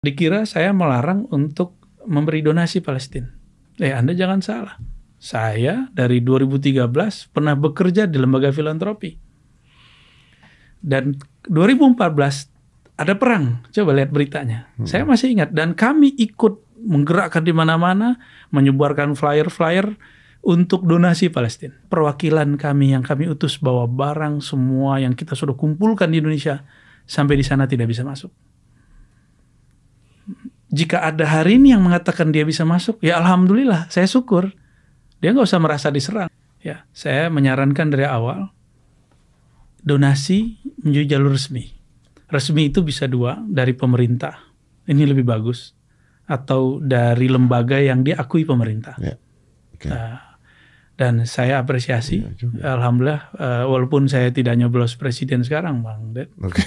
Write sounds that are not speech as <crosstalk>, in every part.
dikira saya melarang untuk memberi donasi Palestina. Eh, Anda jangan salah. Saya dari 2013 pernah bekerja di lembaga filantropi. Dan 2014 ada perang. Coba lihat beritanya. Hmm. Saya masih ingat dan kami ikut menggerakkan di mana-mana, menyebarkan flyer-flyer untuk donasi Palestina. Perwakilan kami yang kami utus bawa barang semua yang kita sudah kumpulkan di Indonesia sampai di sana tidak bisa masuk jika ada hari ini yang mengatakan dia bisa masuk, ya alhamdulillah, saya syukur. Dia nggak usah merasa diserang. Ya, saya menyarankan dari awal donasi menuju jalur resmi. Resmi itu bisa dua dari pemerintah. Ini lebih bagus atau dari lembaga yang diakui pemerintah. Ya. Okay. Uh, dan saya apresiasi, ya, alhamdulillah, uh, walaupun saya tidak nyoblos presiden sekarang, bang, Ded. Okay.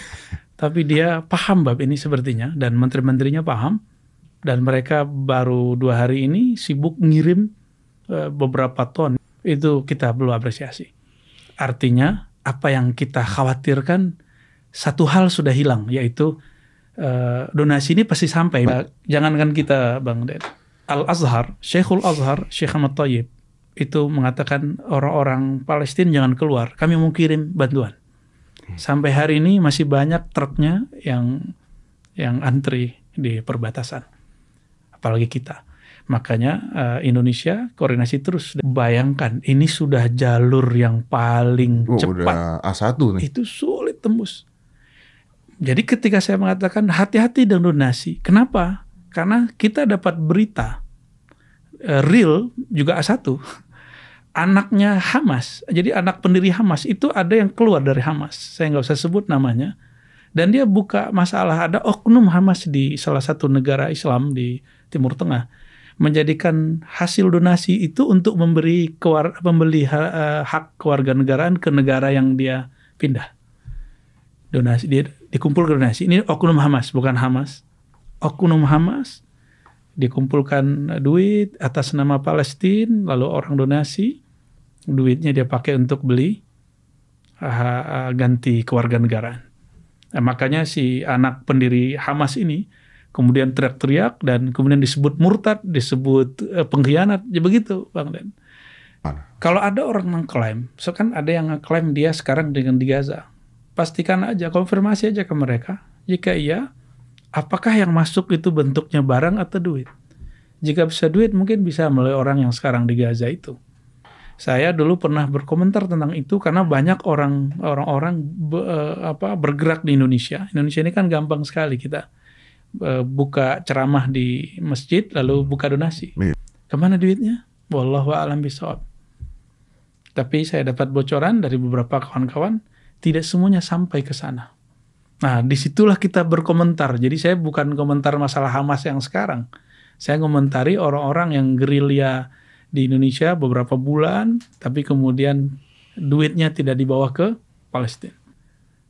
tapi dia paham bab ini sepertinya dan menteri-menterinya paham dan mereka baru dua hari ini sibuk ngirim eh, beberapa ton itu kita perlu apresiasi artinya apa yang kita khawatirkan satu hal sudah hilang yaitu uh, donasi ini pasti sampai bah, jangankan kita bang Den Al Azhar Sheikhul Azhar Sheikh Ahmad Tayyib itu mengatakan orang-orang Palestina jangan keluar kami mau kirim bantuan hmm. sampai hari ini masih banyak truknya yang yang antri di perbatasan apalagi kita. Makanya uh, Indonesia koordinasi terus. Bayangkan ini sudah jalur yang paling oh, cepat. A1 nih. Itu sulit tembus. Jadi ketika saya mengatakan hati-hati dengan donasi. Kenapa? Karena kita dapat berita uh, real juga A1. Anaknya Hamas. Jadi anak pendiri Hamas itu ada yang keluar dari Hamas. Saya nggak usah sebut namanya. Dan dia buka masalah ada oknum Hamas di salah satu negara Islam di Timur Tengah menjadikan hasil donasi itu untuk memberi kewar membeli ha, eh, hak kewarganegaraan ke negara yang dia pindah. Donasi dia dikumpulkan donasi. Ini oknum Hamas, bukan Hamas. Oknum Hamas dikumpulkan duit atas nama Palestina, lalu orang donasi, duitnya dia pakai untuk beli uh, ganti kewarganegaraan. Nah, makanya si anak pendiri Hamas ini kemudian teriak-teriak dan kemudian disebut murtad, disebut eh, pengkhianat, ya begitu Bang Den. Kalau ada orang yang mengklaim, kan ada yang mengklaim dia sekarang dengan di Gaza, pastikan aja, konfirmasi aja ke mereka. Jika iya, apakah yang masuk itu bentuknya barang atau duit? Jika bisa duit, mungkin bisa melalui orang yang sekarang di Gaza itu. Saya dulu pernah berkomentar tentang itu karena banyak orang orang be, eh, bergerak di Indonesia. Indonesia ini kan gampang sekali kita Eh, buka ceramah di masjid lalu buka donasi. Iya. Kemana duitnya? Wallahu a'lam bishawab. Tapi saya dapat bocoran dari beberapa kawan-kawan, tidak semuanya sampai ke sana. Nah, disitulah kita berkomentar. Jadi saya bukan komentar masalah Hamas yang sekarang. Saya komentari orang-orang yang gerilya di Indonesia beberapa bulan, tapi kemudian duitnya tidak dibawa ke Palestina.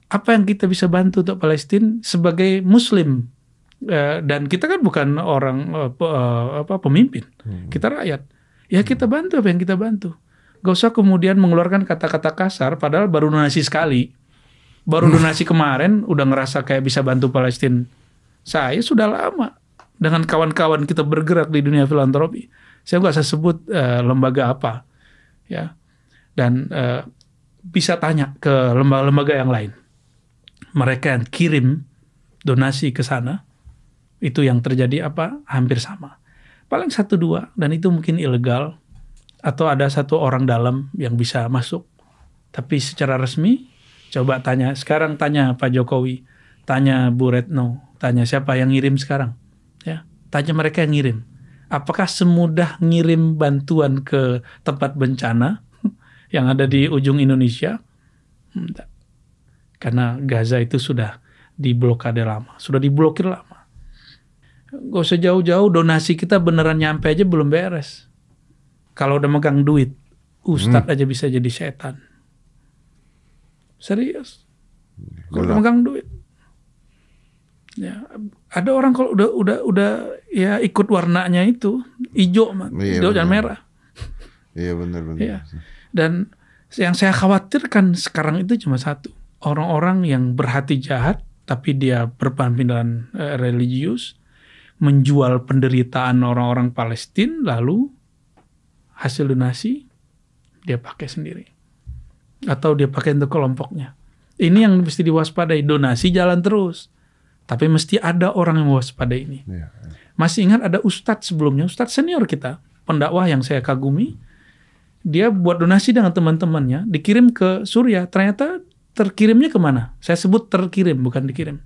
Apa yang kita bisa bantu untuk Palestina sebagai Muslim Eh, dan kita kan bukan orang eh, eh, apa pemimpin, hmm. kita rakyat. Ya kita bantu apa yang kita bantu. Gak usah kemudian mengeluarkan kata-kata kasar, padahal baru donasi sekali, baru <laughs> donasi kemarin udah ngerasa kayak bisa bantu Palestina. Saya sudah lama dengan kawan-kawan kita bergerak di dunia filantropi. Saya nggak usah sebut uh, lembaga apa, ya. Dan uh, bisa tanya ke lembaga-lembaga yang lain. Mereka yang kirim donasi ke sana itu yang terjadi apa? Hampir sama. Paling satu dua dan itu mungkin ilegal atau ada satu orang dalam yang bisa masuk. Tapi secara resmi coba tanya sekarang tanya Pak Jokowi, tanya Bu Retno, tanya siapa yang ngirim sekarang? Ya, tanya mereka yang ngirim. Apakah semudah ngirim bantuan ke tempat bencana <laughs> yang ada di ujung Indonesia? Hmm, Tidak. Karena Gaza itu sudah diblokade lama, sudah diblokir lama. Gak usah jauh-jauh, donasi kita beneran nyampe aja belum beres. Kalau udah megang duit, ustadz hmm. aja bisa jadi setan. Serius. Kalau udah megang duit. Ya, ada orang kalau udah udah udah ya ikut warnanya itu, hijau mah, iya, hijau dan merah. Iya benar benar. Ya. Dan yang saya khawatirkan sekarang itu cuma satu, orang-orang yang berhati jahat tapi dia berpandangan eh, religius menjual penderitaan orang-orang Palestina lalu hasil donasi dia pakai sendiri atau dia pakai untuk kelompoknya. Ini yang mesti diwaspadai. Donasi jalan terus. Tapi mesti ada orang yang waspada ini. Iya, iya. Masih ingat ada ustadz sebelumnya, ustadz senior kita, pendakwah yang saya kagumi. Dia buat donasi dengan teman-temannya, dikirim ke Suriah. Ternyata terkirimnya kemana? Saya sebut terkirim, bukan dikirim.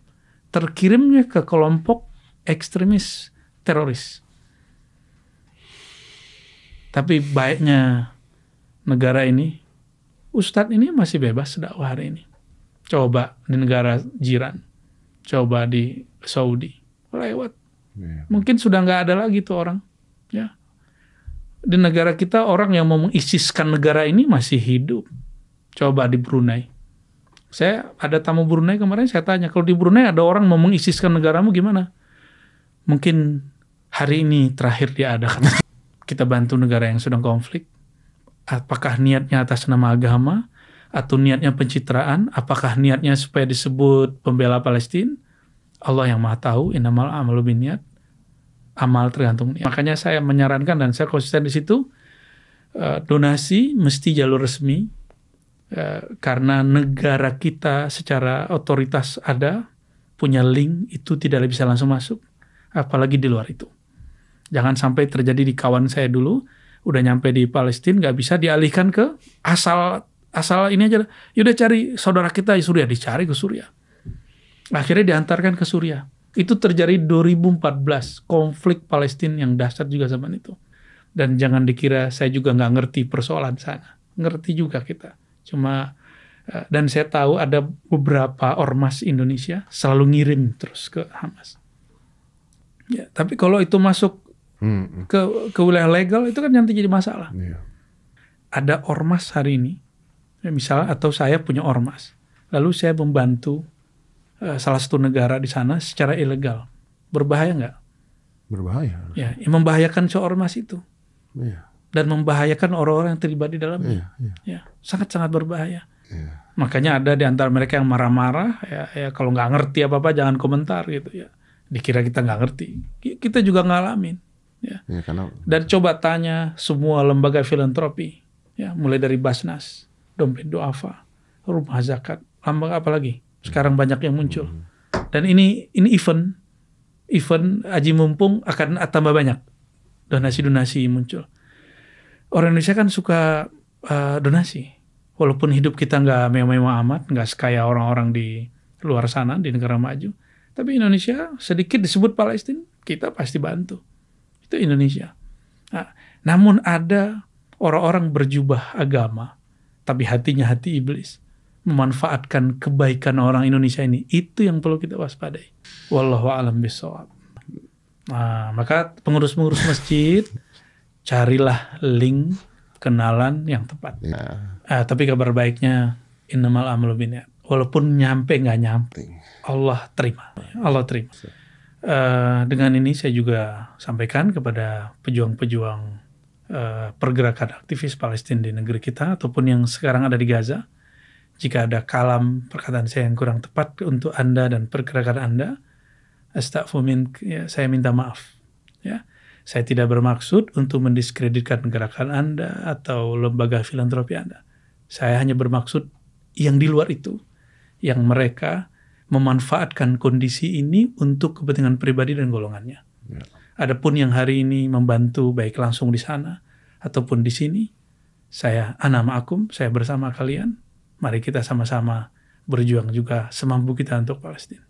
Terkirimnya ke kelompok ekstremis teroris. Tapi baiknya negara ini, Ustadz ini masih bebas dakwah hari ini. Coba di negara jiran, coba di Saudi, lewat. Iya. Mungkin sudah nggak ada lagi tuh orang. Ya. Di negara kita orang yang mau mengisiskan negara ini masih hidup. Coba di Brunei. Saya ada tamu Brunei kemarin saya tanya, kalau di Brunei ada orang mau mengisiskan negaramu gimana? mungkin hari ini terakhir diadakan. <laughs> Kita bantu negara yang sedang konflik. Apakah niatnya atas nama agama atau niatnya pencitraan? Apakah niatnya supaya disebut pembela Palestina? Allah yang Maha Tahu, inamal amalu niat. Amal tergantung niat. Makanya saya menyarankan dan saya konsisten di situ eh, donasi mesti jalur resmi eh, karena negara kita secara otoritas ada punya link itu tidak bisa langsung masuk apalagi di luar itu. Jangan sampai terjadi di kawan saya dulu, udah nyampe di Palestina nggak bisa dialihkan ke asal asal ini aja. Yaudah cari saudara kita di Suriah, dicari ke Suriah. Akhirnya diantarkan ke Suriah. Itu terjadi 2014, konflik Palestina yang dasar juga zaman itu. Dan jangan dikira saya juga nggak ngerti persoalan sana. Ngerti juga kita. Cuma eh, dan saya tahu ada beberapa ormas Indonesia selalu ngirim terus ke Hamas Ya, tapi kalau itu masuk hmm. ke ke wilayah legal itu kan nanti jadi masalah. Yeah. Ada ormas hari ini, ya misalnya atau saya punya ormas, lalu saya membantu uh, salah satu negara di sana secara ilegal, berbahaya nggak? Berbahaya. Ya, ya membahayakan ormas itu. Yeah. Dan membahayakan orang-orang yang terlibat di dalamnya. Yeah, iya. ya, sangat-sangat berbahaya. Iya. Makanya ada di antara mereka yang marah-marah, ya, ya kalau nggak ngerti apa-apa jangan komentar gitu ya dikira kita nggak ngerti. Kita juga ngalamin. Ya. Ya, karena... Dan coba tanya semua lembaga filantropi, ya, mulai dari Basnas, Dompet Doafa, Rumah Zakat, lembaga apa lagi? Sekarang banyak yang muncul. Hmm. Dan ini ini event event Aji Mumpung akan tambah banyak donasi-donasi muncul. Orang Indonesia kan suka uh, donasi, walaupun hidup kita nggak mewah-mewah amat, nggak sekaya orang-orang di luar sana di negara maju tapi Indonesia sedikit disebut Palestina, kita pasti bantu. Itu Indonesia. Nah, namun ada orang-orang berjubah agama, tapi hatinya hati iblis, memanfaatkan kebaikan orang Indonesia ini. Itu yang perlu kita waspadai. Wallahu alam bisawab. Nah, maka pengurus-pengurus masjid carilah link kenalan yang tepat. Nah. Nah, tapi kabar baiknya innamal amalu Walaupun nyampe nggak nyampe. Allah terima. Allah terima. Uh, dengan ini saya juga sampaikan kepada pejuang-pejuang uh, pergerakan aktivis Palestina di negeri kita ataupun yang sekarang ada di Gaza, jika ada kalam perkataan saya yang kurang tepat untuk Anda dan pergerakan Anda, astagfirullah, ya, saya minta maaf. Ya. Saya tidak bermaksud untuk mendiskreditkan gerakan Anda atau lembaga filantropi Anda. Saya hanya bermaksud yang di luar itu, yang mereka memanfaatkan kondisi ini untuk kepentingan pribadi dan golongannya. Ya. Adapun yang hari ini membantu baik langsung di sana ataupun di sini, saya anam akum, saya bersama kalian. Mari kita sama-sama berjuang juga semampu kita untuk Palestina.